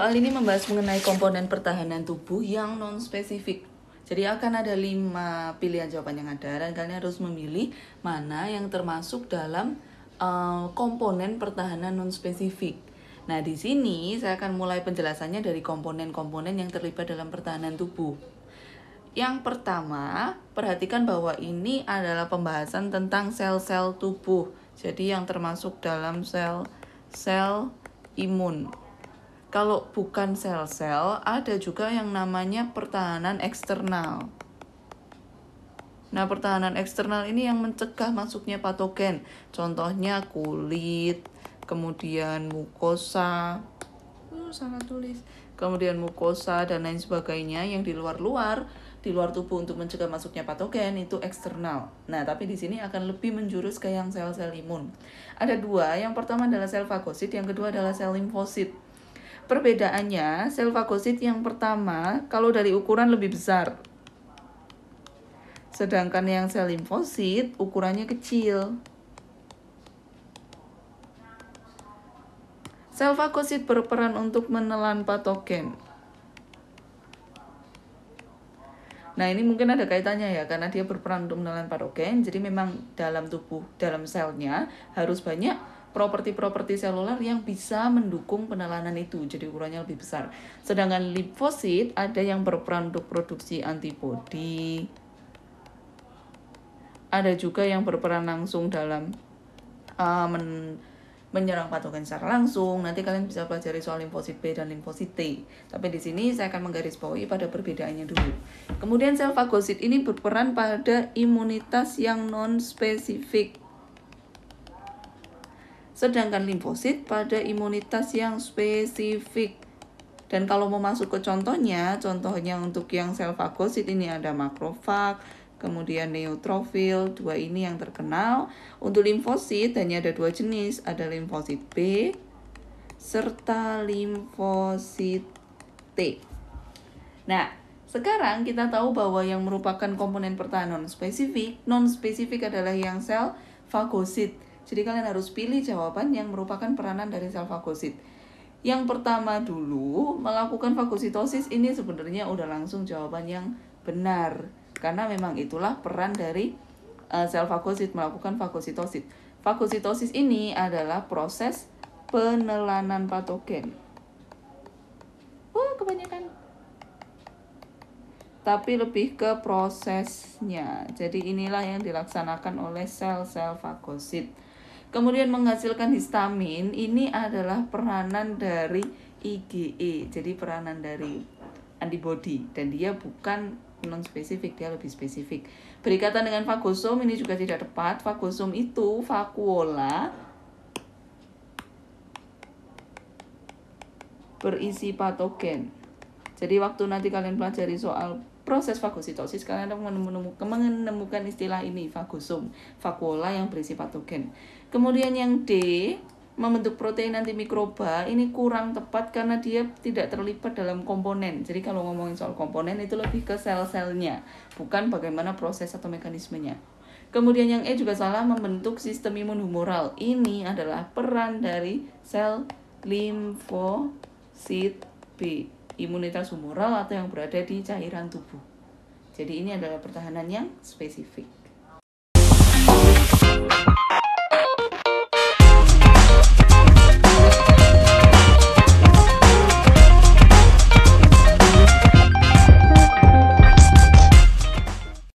Soal ini membahas mengenai komponen pertahanan tubuh yang non-spesifik. Jadi akan ada lima pilihan jawaban yang ada dan kalian harus memilih mana yang termasuk dalam uh, komponen pertahanan non-spesifik. Nah, di sini saya akan mulai penjelasannya dari komponen-komponen yang terlibat dalam pertahanan tubuh. Yang pertama, perhatikan bahwa ini adalah pembahasan tentang sel-sel tubuh. Jadi yang termasuk dalam sel-sel imun. Kalau bukan sel-sel, ada juga yang namanya pertahanan eksternal. Nah, pertahanan eksternal ini yang mencegah masuknya patogen. Contohnya kulit, kemudian mukosa, uh, salah tulis, kemudian mukosa dan lain sebagainya yang di luar-luar di luar tubuh untuk mencegah masuknya patogen itu eksternal. Nah, tapi di sini akan lebih menjurus ke yang sel-sel imun. Ada dua, yang pertama adalah sel fagosit, yang kedua adalah sel limfosit. Perbedaannya, sel fagosit yang pertama kalau dari ukuran lebih besar. Sedangkan yang sel limfosit ukurannya kecil. Sel fagosit berperan untuk menelan patogen. Nah, ini mungkin ada kaitannya ya karena dia berperan untuk menelan patogen. Jadi memang dalam tubuh, dalam selnya harus banyak properti-properti seluler yang bisa mendukung penelanan itu, jadi ukurannya lebih besar. Sedangkan limfosit ada yang berperan untuk produksi antibodi, ada juga yang berperan langsung dalam uh, men menyerang patogen secara langsung. Nanti kalian bisa pelajari soal limfosit B dan limfosit T. Tapi di sini saya akan menggarisbawahi pada perbedaannya dulu. Kemudian sel fagosit ini berperan pada imunitas yang non spesifik. Sedangkan limfosit pada imunitas yang spesifik. Dan kalau mau masuk ke contohnya, contohnya untuk yang sel fagosit ini ada makrofag, kemudian neutrofil, dua ini yang terkenal. Untuk limfosit hanya ada dua jenis, ada limfosit B serta limfosit T. Nah, sekarang kita tahu bahwa yang merupakan komponen pertahanan spesifik, non spesifik adalah yang sel fagosit jadi kalian harus pilih jawaban yang merupakan peranan dari sel fagosit. Yang pertama dulu melakukan fagositosis ini sebenarnya udah langsung jawaban yang benar karena memang itulah peran dari uh, sel fagosit melakukan fagositosis. Fagositosis ini adalah proses penelanan patogen. Wah, oh, kebanyakan. Tapi lebih ke prosesnya. Jadi inilah yang dilaksanakan oleh sel-sel fagosit. Kemudian menghasilkan histamin ini adalah peranan dari IgE. Jadi peranan dari antibody dan dia bukan non spesifik, dia lebih spesifik. Berikatan dengan fagosom ini juga tidak tepat. fagosom itu vakuola berisi patogen. Jadi waktu nanti kalian pelajari soal Proses fagositosis kalian akan menemukan, menemukan istilah ini fagosom, vakuola yang berisi patogen. Kemudian yang D membentuk protein antimikroba ini kurang tepat karena dia tidak terlibat dalam komponen. Jadi kalau ngomongin soal komponen itu lebih ke sel-selnya, bukan bagaimana proses atau mekanismenya. Kemudian yang E juga salah membentuk sistem imun humoral. Ini adalah peran dari sel limfosit B imunitas humoral atau yang berada di cairan tubuh. Jadi ini adalah pertahanan yang spesifik.